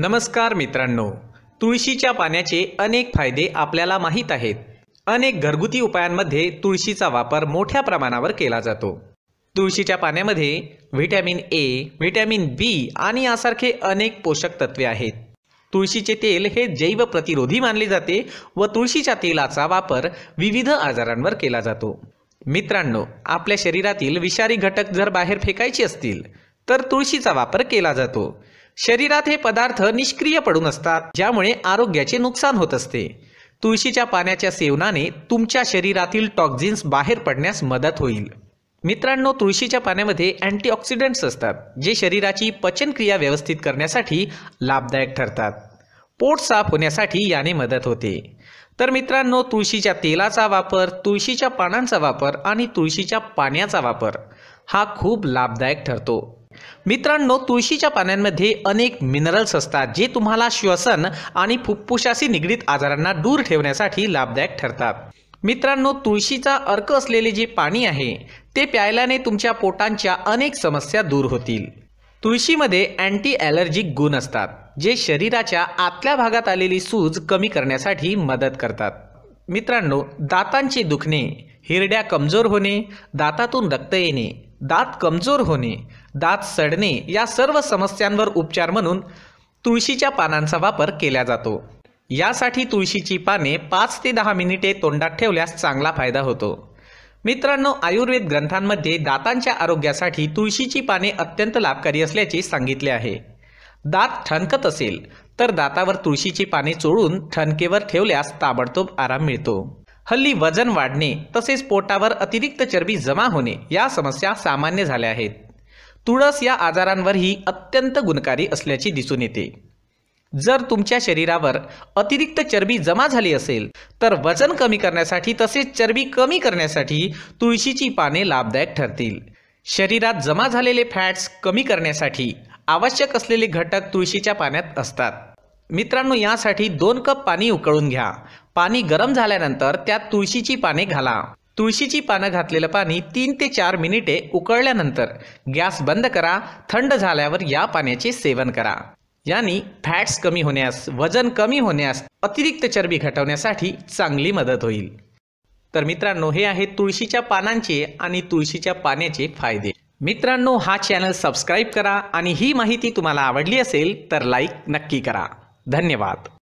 नमस्कार मित्रांनो तुळशीच्या पाण्याचे अनेक फायदे आपल्याला माहीत आहेत अनेक घरगुती उपायांमध्ये तुळशीचा वापर मोठ्या प्रमाणावर केला जातो तुळशीच्या पाण्यामध्ये व्हिटॅमिन ए व्हिटॅमिन बी आणि यासारखे अनेक पोषक तत्वे आहेत तुळशीचे तेल हे जैव प्रतिरोधी मानले जाते व तुळशीच्या तेलाचा वापर विविध आजारांवर केला जातो मित्रांनो आपल्या शरीरातील विषारी घटक जर बाहेर फेकायचे असतील तर तुळशीचा वापर केला जातो शरीरात हे पदार्थ निष्क्रिय पडून असतात ज्यामुळे आरोग्याचे नुकसान होत असते तुळशीच्या पाण्याच्या सेवनाने तुमच्या शरीरातील टॉक्झिन्स बाहेर पडण्यास मदत होईल मित्रांनो तुळशीच्या पाण्यामध्ये अँटीऑक्सिडंट्स असतात जे शरीराची पचनक्रिया व्यवस्थित करण्यासाठी लाभदायक ठरतात पोट साफ होण्यासाठी याने मदत होते तर मित्रांनो तुळशीच्या तेलाचा वापर तुळशीच्या पानांचा वापर आणि तुळशीच्या पाण्याचा वापर हा खूप लाभदायक ठरतो मित्रांनो तुळशीच्या पाण्यांमध्ये अनेक मिनरल्स असतात जे तुम्हाला श्वसन आणि फुफ्फुसाशी निगडीत आजारांना दूर ठेवण्यासाठी लाभदायक ठरतात मित्रांनो तुळशीचा अर्क असलेले जे पाणी आहे ते प्यायल्याने तुमच्या पोटांच्या अनेक समस्या दूर होतील तुळशीमध्ये अँटी ॲलर्जिक गुण असतात जे शरीराच्या आतल्या भागात आलेली सूज कमी करण्यासाठी मदत करतात मित्रांनो दातांचे दुखणे हिरड्या कमजोर होणे दातातून रक्त येणे दात कमजोर होणे दात सडणे या सर्व समस्यांवर उपचार म्हणून तुळशीच्या पानांचा वापर केला जातो यासाठी तुळशीची पाने पाच ते दहा मिनिटे तोंडात ठेवल्यास चांगला फायदा होतो मित्रांनो आयुर्वेद ग्रंथांमध्ये दातांच्या आरोग्यासाठी तुळशीची पाने अत्यंत लाभकारी असल्याचे सांगितले आहे दात ठणकत असेल तर दातावर तुळशीची पाने चोळून ठणकेवर ठेवल्यास ताबडतोब आराम मिळतो हल्ली वजन वाढणे तसेच पोटावर अतिरिक्त चरबी जमा होणे या समस्या सामान्य झाल्या आहेत तुळस या आजारांवरही अत्यंत गुणकारी असल्याचे दिसून येते जर तुमच्या शरीरावर अतिरिक्त चरबी जमा झाली असेल तर वजन कमी करण्यासाठी तसेच चरबी कमी करण्यासाठी तुळशीची पाने लाभदायक ठरतील शरीरात जमा झालेले फॅट्स कमी करण्यासाठी आवश्यक असलेले घटक तुळशीच्या पाण्यात असतात मित्रांनो यासाठी दोन कप पाणी उकळून घ्या पाणी गरम झाल्यानंतर त्यात तुळशीची पाने घाला तुळशीची पानं घातलेलं पाणी तीन ते चार मिनिटे उकळल्यानंतर गॅस बंद करा थंड झाल्यावर या पाण्याचे सेवन करा यानी फॅट्स कमी होण्यास वजन कमी होण्यास अतिरिक्त चरबी घटवण्यासाठी चांगली मदत होईल तर मित्रांनो हे आहे तुळशीच्या पानांचे आणि तुळशीच्या पाण्याचे फायदे मित्रांनो हा चॅनल सबस्क्राईब करा आणि ही माहिती तुम्हाला आवडली असेल तर लाईक नक्की करा धन्यवाद